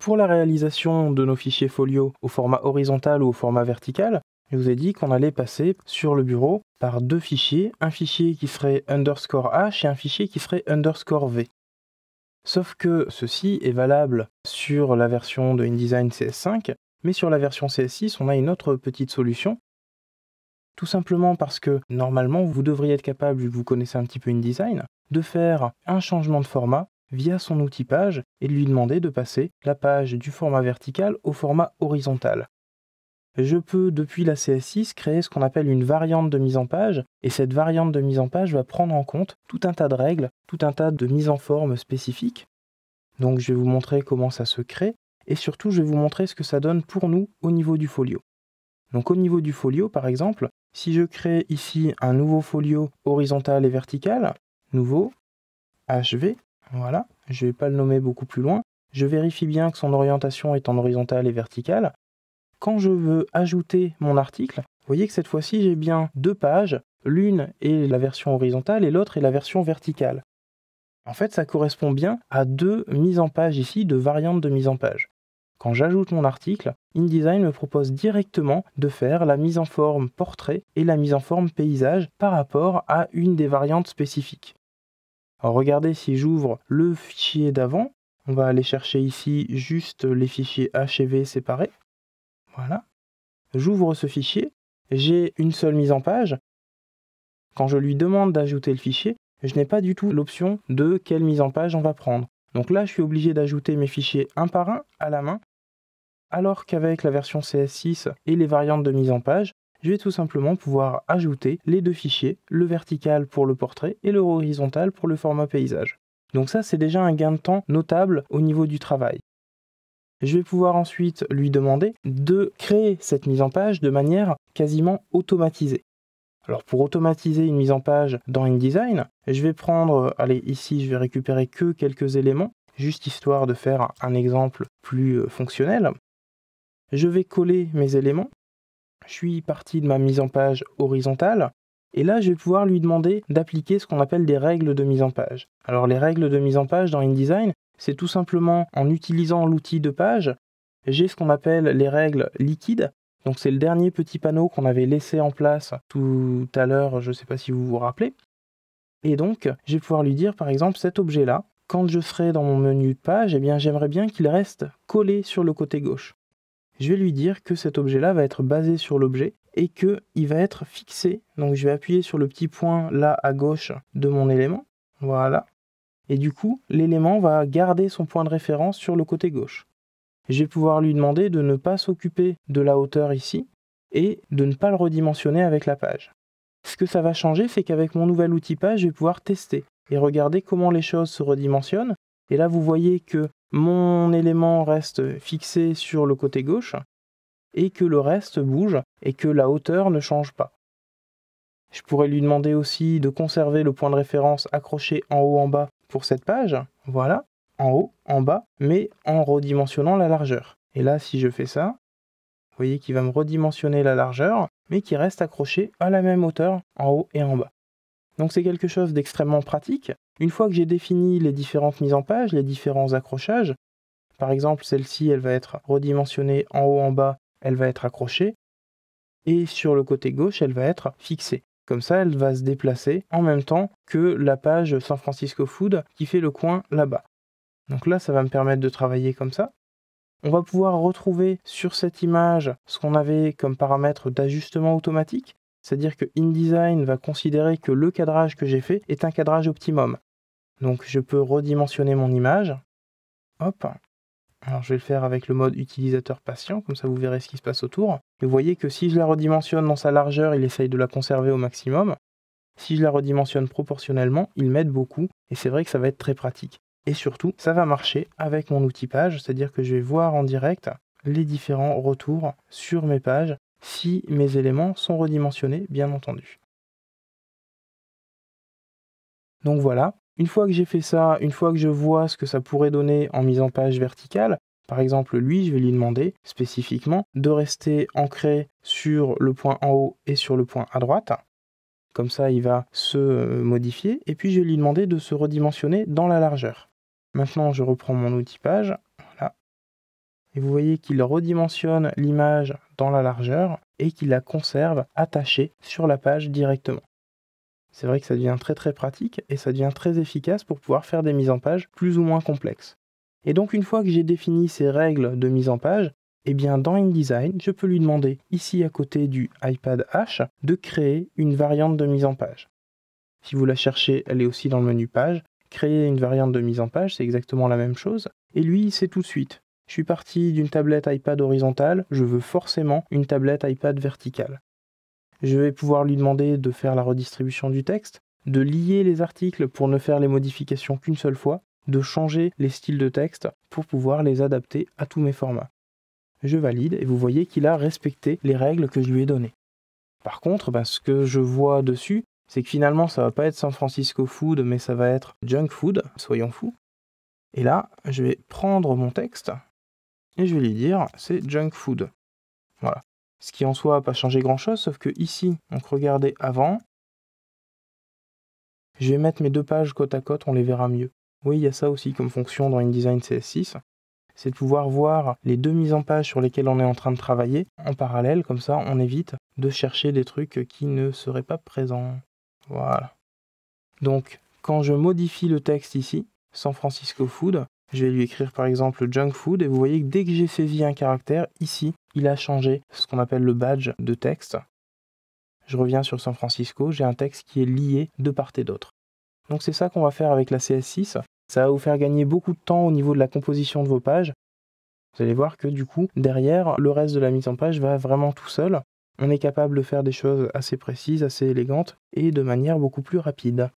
Pour la réalisation de nos fichiers folio au format horizontal ou au format vertical, je vous ai dit qu'on allait passer sur le bureau par deux fichiers, un fichier qui ferait underscore h et un fichier qui ferait underscore v. Sauf que ceci est valable sur la version de InDesign CS5, mais sur la version CS6, on a une autre petite solution. Tout simplement parce que normalement, vous devriez être capable, vu que vous connaissez un petit peu InDesign, de faire un changement de format via son outil page et lui demander de passer la page du format vertical au format horizontal. Je peux, depuis la CS6, créer ce qu'on appelle une variante de mise en page, et cette variante de mise en page va prendre en compte tout un tas de règles, tout un tas de mises en forme spécifiques. Donc je vais vous montrer comment ça se crée, et surtout je vais vous montrer ce que ça donne pour nous au niveau du folio. Donc au niveau du folio, par exemple, si je crée ici un nouveau folio horizontal et vertical, nouveau, HV, voilà, je ne vais pas le nommer beaucoup plus loin. Je vérifie bien que son orientation est en horizontale et verticale. Quand je veux ajouter mon article, vous voyez que cette fois-ci j'ai bien deux pages. L'une est la version horizontale et l'autre est la version verticale. En fait, ça correspond bien à deux mises en page ici, deux variantes de mise en page. Quand j'ajoute mon article, InDesign me propose directement de faire la mise en forme portrait et la mise en forme paysage par rapport à une des variantes spécifiques regardez si j'ouvre le fichier d'avant, on va aller chercher ici juste les fichiers H séparés. Voilà. J'ouvre ce fichier, j'ai une seule mise en page. Quand je lui demande d'ajouter le fichier, je n'ai pas du tout l'option de quelle mise en page on va prendre. Donc là, je suis obligé d'ajouter mes fichiers un par un à la main, alors qu'avec la version CS6 et les variantes de mise en page, je vais tout simplement pouvoir ajouter les deux fichiers, le vertical pour le portrait et le horizontal pour le format paysage. Donc ça, c'est déjà un gain de temps notable au niveau du travail. Je vais pouvoir ensuite lui demander de créer cette mise en page de manière quasiment automatisée. Alors pour automatiser une mise en page dans InDesign, je vais prendre, allez ici je vais récupérer que quelques éléments, juste histoire de faire un exemple plus euh, fonctionnel. Je vais coller mes éléments je suis parti de ma mise en page horizontale. Et là, je vais pouvoir lui demander d'appliquer ce qu'on appelle des règles de mise en page. Alors les règles de mise en page dans InDesign, c'est tout simplement en utilisant l'outil de page, j'ai ce qu'on appelle les règles liquides. Donc c'est le dernier petit panneau qu'on avait laissé en place tout à l'heure, je ne sais pas si vous vous rappelez. Et donc, je vais pouvoir lui dire par exemple cet objet-là, quand je ferai dans mon menu de page, eh bien j'aimerais bien qu'il reste collé sur le côté gauche je vais lui dire que cet objet-là va être basé sur l'objet et qu'il va être fixé. Donc je vais appuyer sur le petit point là à gauche de mon élément. Voilà. Et du coup, l'élément va garder son point de référence sur le côté gauche. Je vais pouvoir lui demander de ne pas s'occuper de la hauteur ici et de ne pas le redimensionner avec la page. Ce que ça va changer, c'est qu'avec mon nouvel outil page, je vais pouvoir tester et regarder comment les choses se redimensionnent. Et là, vous voyez que mon élément reste fixé sur le côté gauche et que le reste bouge et que la hauteur ne change pas. Je pourrais lui demander aussi de conserver le point de référence accroché en haut en bas pour cette page, voilà, en haut, en bas, mais en redimensionnant la largeur. Et là, si je fais ça, vous voyez qu'il va me redimensionner la largeur, mais qui reste accroché à la même hauteur en haut et en bas. Donc c'est quelque chose d'extrêmement pratique, une fois que j'ai défini les différentes mises en page, les différents accrochages, par exemple celle-ci, elle va être redimensionnée en haut en bas, elle va être accrochée, et sur le côté gauche, elle va être fixée. Comme ça, elle va se déplacer en même temps que la page San Francisco Food qui fait le coin là-bas. Donc là, ça va me permettre de travailler comme ça. On va pouvoir retrouver sur cette image ce qu'on avait comme paramètre d'ajustement automatique, c'est-à-dire que InDesign va considérer que le cadrage que j'ai fait est un cadrage optimum. Donc je peux redimensionner mon image. Hop. Alors je vais le faire avec le mode utilisateur patient, comme ça vous verrez ce qui se passe autour. vous voyez que si je la redimensionne dans sa largeur, il essaye de la conserver au maximum. Si je la redimensionne proportionnellement, il m'aide beaucoup et c'est vrai que ça va être très pratique. Et surtout, ça va marcher avec mon outil page, c'est-à-dire que je vais voir en direct les différents retours sur mes pages si mes éléments sont redimensionnés, bien entendu. Donc voilà, une fois que j'ai fait ça, une fois que je vois ce que ça pourrait donner en mise en page verticale, par exemple, lui, je vais lui demander spécifiquement de rester ancré sur le point en haut et sur le point à droite. Comme ça, il va se euh, modifier. Et puis, je vais lui demander de se redimensionner dans la largeur. Maintenant, je reprends mon outil page. Voilà. Et vous voyez qu'il redimensionne l'image dans la largeur et qu'il la conserve attachée sur la page directement. C'est vrai que ça devient très très pratique et ça devient très efficace pour pouvoir faire des mises en page plus ou moins complexes. Et donc une fois que j'ai défini ces règles de mise en page, eh bien dans InDesign, je peux lui demander, ici à côté du iPad H, de créer une variante de mise en page. Si vous la cherchez, elle est aussi dans le menu page. Créer une variante de mise en page, c'est exactement la même chose. Et lui, il sait tout de suite. Je suis parti d'une tablette iPad horizontale, je veux forcément une tablette iPad verticale. Je vais pouvoir lui demander de faire la redistribution du texte, de lier les articles pour ne faire les modifications qu'une seule fois, de changer les styles de texte pour pouvoir les adapter à tous mes formats. Je valide et vous voyez qu'il a respecté les règles que je lui ai données. Par contre, bah, ce que je vois dessus, c'est que finalement ça va pas être San Francisco Food, mais ça va être Junk Food, soyons fous. Et là, je vais prendre mon texte et je vais lui dire c'est Junk Food. Voilà. Ce qui en soit n'a pas changé grand chose, sauf que ici, on regardez avant. Je vais mettre mes deux pages côte à côte, on les verra mieux. Oui, il y a ça aussi comme fonction dans InDesign CS6 c'est de pouvoir voir les deux mises en page sur lesquelles on est en train de travailler en parallèle, comme ça on évite de chercher des trucs qui ne seraient pas présents. Voilà. Donc quand je modifie le texte ici, San Francisco Food, je vais lui écrire par exemple junk food, et vous voyez que dès que j'ai fait vie un caractère, ici, il a changé ce qu'on appelle le badge de texte. Je reviens sur San Francisco, j'ai un texte qui est lié de part et d'autre. Donc c'est ça qu'on va faire avec la CS6. Ça va vous faire gagner beaucoup de temps au niveau de la composition de vos pages. Vous allez voir que du coup, derrière, le reste de la mise en page va vraiment tout seul. On est capable de faire des choses assez précises, assez élégantes et de manière beaucoup plus rapide.